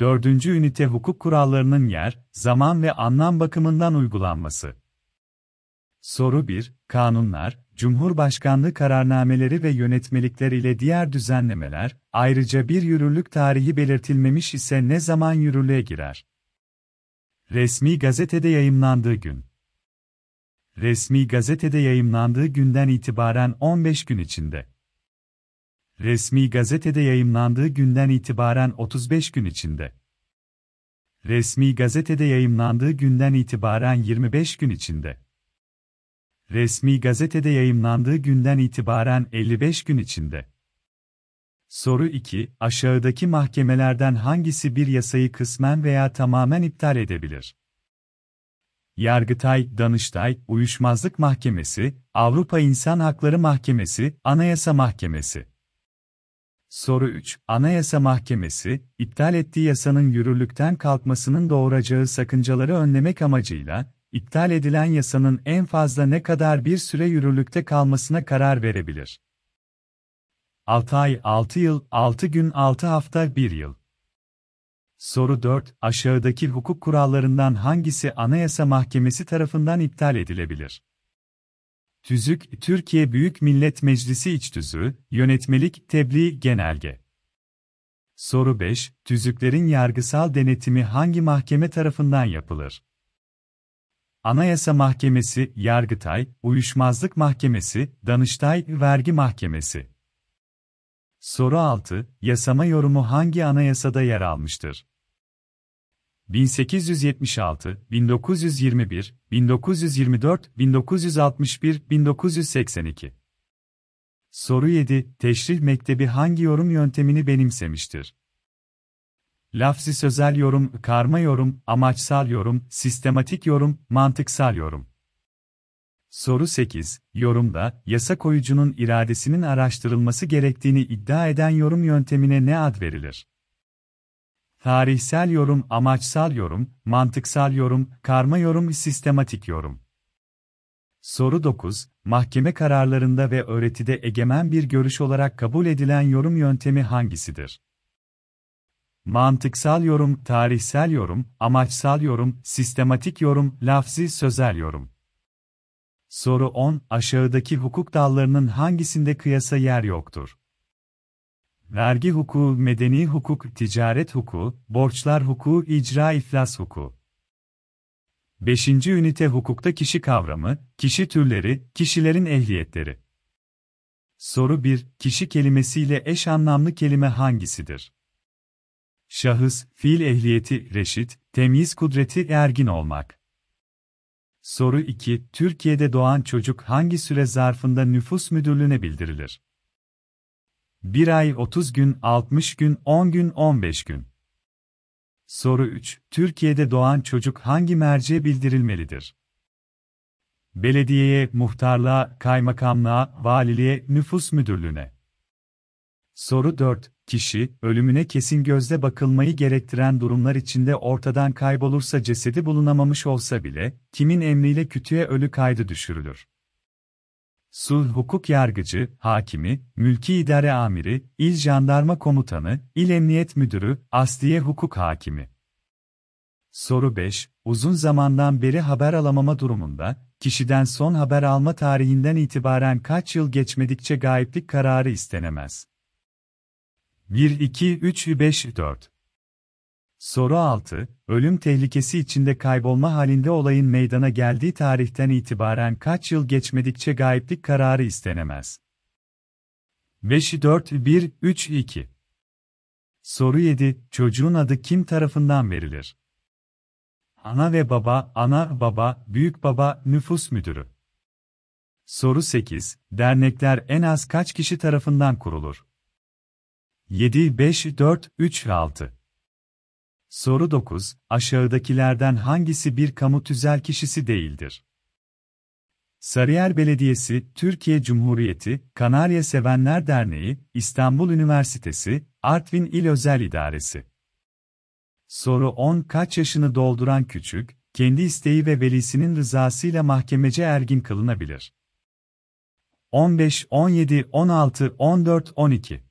Dördüncü ünite hukuk kurallarının yer, zaman ve anlam bakımından uygulanması. Soru 1. Kanunlar, Cumhurbaşkanlığı kararnameleri ve yönetmelikler ile diğer düzenlemeler, ayrıca bir yürürlük tarihi belirtilmemiş ise ne zaman yürürlüğe girer? Resmi gazetede yayımlandığı gün. Resmi gazetede yayımlandığı günden itibaren 15 gün içinde. Resmi gazetede yayımlandığı günden itibaren 35 gün içinde. Resmi gazetede yayımlandığı günden itibaren 25 gün içinde. Resmi gazetede yayımlandığı günden itibaren 55 gün içinde. Soru 2. Aşağıdaki mahkemelerden hangisi bir yasayı kısmen veya tamamen iptal edebilir? Yargıtay, Danıştay, Uyuşmazlık Mahkemesi, Avrupa İnsan Hakları Mahkemesi, Anayasa Mahkemesi. Soru 3. Anayasa Mahkemesi, iptal ettiği yasanın yürürlükten kalkmasının doğuracağı sakıncaları önlemek amacıyla, iptal edilen yasanın en fazla ne kadar bir süre yürürlükte kalmasına karar verebilir? 6 ay, 6 yıl, 6 gün, 6 hafta, 1 yıl. Soru 4. Aşağıdaki hukuk kurallarından hangisi Anayasa Mahkemesi tarafından iptal edilebilir? Tüzük, Türkiye Büyük Millet Meclisi İç Tüzüğü, Yönetmelik, Tebliğ, Genelge. Soru 5. Tüzüklerin yargısal denetimi hangi mahkeme tarafından yapılır? Anayasa Mahkemesi, Yargıtay, Uyuşmazlık Mahkemesi, Danıştay, Vergi Mahkemesi. Soru 6. Yasama yorumu hangi anayasada yer almıştır? 1876, 1921, 1924, 1961, 1982. Soru 7. Teşrih Mektebi hangi yorum yöntemini benimsemiştir? Lafzi sözel yorum, karma yorum, amaçsal yorum, sistematik yorum, mantıksal yorum. Soru 8. Yorumda, yasa koyucunun iradesinin araştırılması gerektiğini iddia eden yorum yöntemine ne ad verilir? Tarihsel yorum, amaçsal yorum, mantıksal yorum, karma yorum, sistematik yorum. Soru 9. Mahkeme kararlarında ve öğretide egemen bir görüş olarak kabul edilen yorum yöntemi hangisidir? Mantıksal yorum, tarihsel yorum, amaçsal yorum, sistematik yorum, lafzi sözel yorum. Soru 10. Aşağıdaki hukuk dallarının hangisinde kıyasa yer yoktur? vergi hukuku, medeni hukuk, ticaret hukuku, borçlar hukuku, icra iflas hukuku. 5. ünite hukukta kişi kavramı, kişi türleri, kişilerin ehliyetleri. Soru 1. Kişi kelimesiyle eş anlamlı kelime hangisidir? Şahıs, fiil ehliyeti, reşit, temyiz kudreti, ergin olmak. Soru 2. Türkiye'de doğan çocuk hangi süre zarfında nüfus müdürlüğüne bildirilir? 1 ay 30 gün, 60 gün, 10 gün, 15 gün. Soru 3. Türkiye'de doğan çocuk hangi merceğe bildirilmelidir? Belediyeye, muhtarlığa, kaymakamlığa, valiliğe, nüfus müdürlüğüne. Soru 4. Kişi, ölümüne kesin gözle bakılmayı gerektiren durumlar içinde ortadan kaybolursa cesedi bulunamamış olsa bile, kimin emriyle kütüğe ölü kaydı düşürülür? Sulh hukuk yargıcı, hakimi, mülki idare amiri, il jandarma komutanı, il emniyet müdürü, asliye hukuk hakimi. Soru 5. Uzun zamandan beri haber alamama durumunda, kişiden son haber alma tarihinden itibaren kaç yıl geçmedikçe gayiplik kararı istenemez. 1 2 3 5 4 Soru 6. Ölüm tehlikesi içinde kaybolma halinde olayın meydana geldiği tarihten itibaren kaç yıl geçmedikçe gayiplik kararı istenemez? 5 4 1 3 2 Soru 7. Çocuğun adı kim tarafından verilir? Ana ve baba, ana baba, büyük baba, nüfus müdürü. Soru 8. Dernekler en az kaç kişi tarafından kurulur? 7 5 4 3 6 Soru 9. Aşağıdakilerden hangisi bir kamu tüzel kişisi değildir? Sarıyer Belediyesi, Türkiye Cumhuriyeti, Kanarya Sevenler Derneği, İstanbul Üniversitesi, Artvin İl Özel İdaresi. Soru 10. Kaç yaşını dolduran küçük, kendi isteği ve velisinin rızasıyla mahkemece ergin kılınabilir? 15, 17, 16, 14, 12